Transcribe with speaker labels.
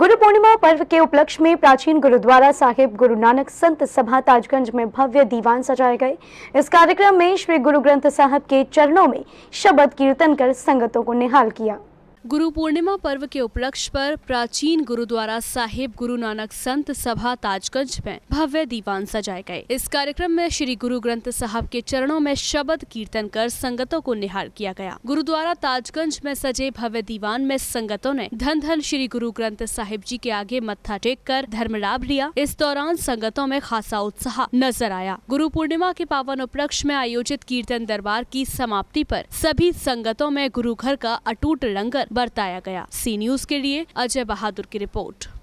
Speaker 1: गुरु पूर्णिमा पर्व के उपलक्ष्य में प्राचीन गुरुद्वारा साहिब गुरु नानक संत सभा ताजगंज में भव्य दीवान सजाए गए इस कार्यक्रम में श्री गुरु ग्रंथ साहब के चरणों में शब्द कीर्तन कर संगतों को निहाल किया
Speaker 2: गुरु पूर्णिमा पर्व के उपलक्ष्य पर प्राचीन गुरुद्वारा साहिब गुरु नानक संत सभा ताजगंज में भव्य दीवान सजाए गए इस कार्यक्रम में श्री गुरु ग्रंथ साहब के चरणों में शब्द कीर्तन कर संगतों को निहार किया गया गुरुद्वारा ताजगंज में सजे भव्य दीवान में संगतों ने धन धन श्री गुरु ग्रंथ साहिब जी के आगे मत्था टेक कर धर्म लाभ लिया इस दौरान संगतों में खासा उत्साह नजर आया गुरु पूर्णिमा के पावन उपलक्ष्य में आयोजित कीर्तन दरबार की समाप्ति आरोप सभी संगतों में गुरु घर का अटूट लंगर बरताया गया सी न्यूज के लिए अजय बहादुर की रिपोर्ट